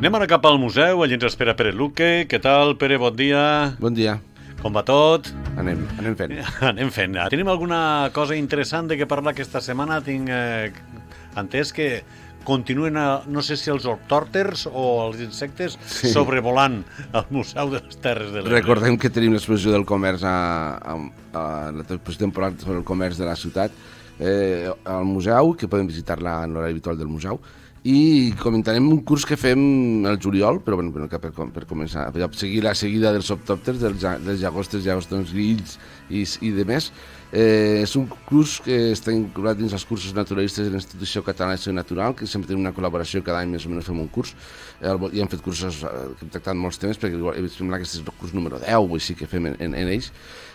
Anem ara cap al museu, allà ens espera Pere Luque. Què tal, Pere? Bon dia. Bon dia. Com va tot? Anem, anem fent. Anem fent. Tenim alguna cosa interessant de què parlar aquesta setmana? Tinc eh, entès que continuen, a, no sé si els ortòrters o els insectes, sí. sobrevolant el Museu de les Terres de l'Ebre. Recordem que tenim l'exposició del comerç a, a, a exposició temporal sobre el comerç de la ciutat eh, al museu, que podem visitar-la en l'hora habitual del museu, i comentarem un curs que fem al juliol, però bueno, bueno per, per començar, per seguir la seguida dels optòpters, dels, dels llagostes, llagostons grills i, i de més, Eh, és un curs que està incorporat dins els cursos naturalistes de l'Institució Catalana de Ciència Natural, que sempre tenim una col·laboració, cada any més o menys fem un curs, eh, i hem fet cursos eh, que hem tractat molts temes, perquè igual, em sembla que és el curs número 10 o així que fem en, en, en ells,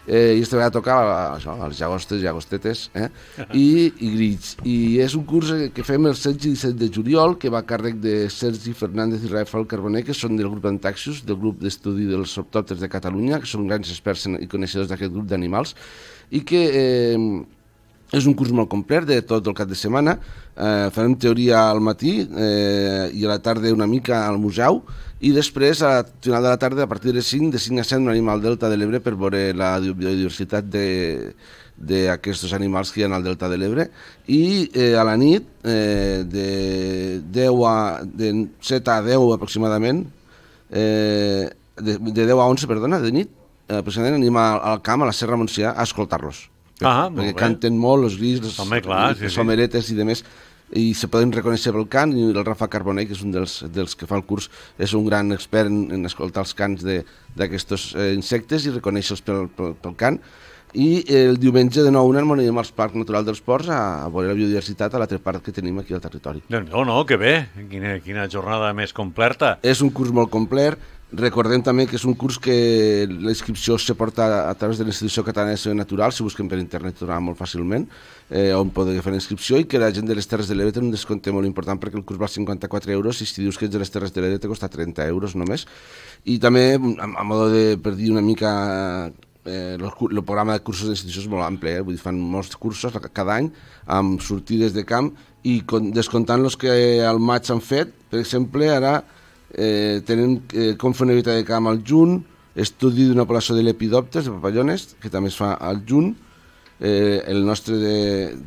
eh, i esta vegada toca això, els llagostes, llagostetes, eh, i, i grits. I és un curs que fem el 16 i 17 de juliol, que va a càrrec de Sergi Fernández i Rafael Carboner, que són del grup Antaxius, del grup d'estudi dels optòpters de Catalunya, que són grans experts i coneixedors d'aquest grup d'animals, i que eh, és un curs molt complet de tot el cap de setmana. Eh, farem teoria al matí eh, i a la tarda una mica al museu i després a la final de la tarda a partir de 5 de 5 a 7 un animal Delta de l'Ebre per veure la biodiversitat de d'aquests animals que hi ha al Delta de l'Ebre i eh, a la nit eh, de, 10 a, de 7 a 10 aproximadament eh, de, de 10 a 11, perdona, de nit eh, precisament anem al camp, a la Serra Montsià, a escoltar-los. Ah, perquè bé. canten molt, els grills, les, Home, clar, les sí, les someretes sí. i demés i se poden reconèixer pel cant i el Rafa Carbonell, que és un dels, dels que fa el curs, és un gran expert en, en escoltar els cants d'aquests eh, insectes i reconèixer-los pel, pel, pel cant i el diumenge de nou anem, anem als Parcs Naturals dels Ports a, a veure la biodiversitat a l'altra part que tenim aquí al territori. Doncs no, no, que bé, quina, quina jornada més completa. És un curs molt complet, Recordem també que és un curs que la inscripció se porta a través de l'Institució Catalana de Salut Natural, si busquen per internet tornarà molt fàcilment, eh, on podeu fer inscripció, i que la gent de les Terres de l'Ebre té un descompte molt important perquè el curs val 54 euros i si dius que ets de les Terres de l'Ebre te costa 30 euros només. I també, a, a modo de, per dir una mica eh, el programa de cursos d'institució és molt ample, eh? Vull dir, fan molts cursos cada any amb sortides de camp i descomptant els que al maig han fet, per exemple, ara eh, tenen eh, confonebritat de camp al juny, estudi d'una població de lepidòpters, de papallones, que també es fa al juny, eh, el nostre de,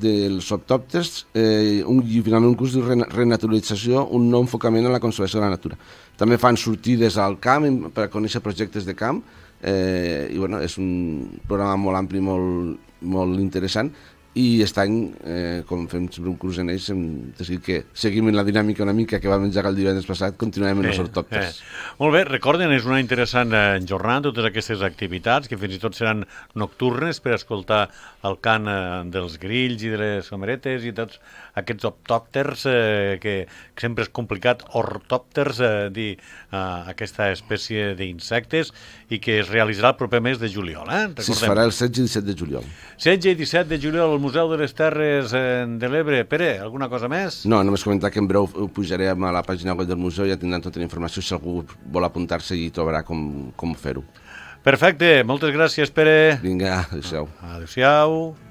dels optòpters, eh, un, i finalment un curs de renaturalització, un nou enfocament en la conservació de la natura. També fan sortides al camp per a conèixer projectes de camp, eh, i bueno, és un programa molt ampli, molt, molt interessant, i estan, eh, com fem sempre un curs en ells, hem decidit que seguim en la dinàmica una mica que vam engegar el divendres passat, continuem en eh, els ortòpters. Eh. Molt bé, recorden, és una interessant eh, jornada, totes aquestes activitats, que fins i tot seran nocturnes per escoltar el cant eh, dels grills i de les somaretes i tots aquests optòpters, eh, que, sempre és complicat, ortòpters, eh, dir eh, aquesta espècie d'insectes, i que es realitzarà el proper mes de juliol. Eh? Recordem. Sí, es farà el 16 i 17 de juliol. 16 i 17 de juliol al Museu de les Terres eh, de l'Ebre. Pere, alguna cosa més? No, només comentar que en breu ho pujarem a la pàgina web del museu i ja tindran tota la informació si algú vol apuntar-se i trobarà com, com fer-ho. Perfecte, moltes gràcies, Pere. Vinga, adéu-siau. Adéu-siau.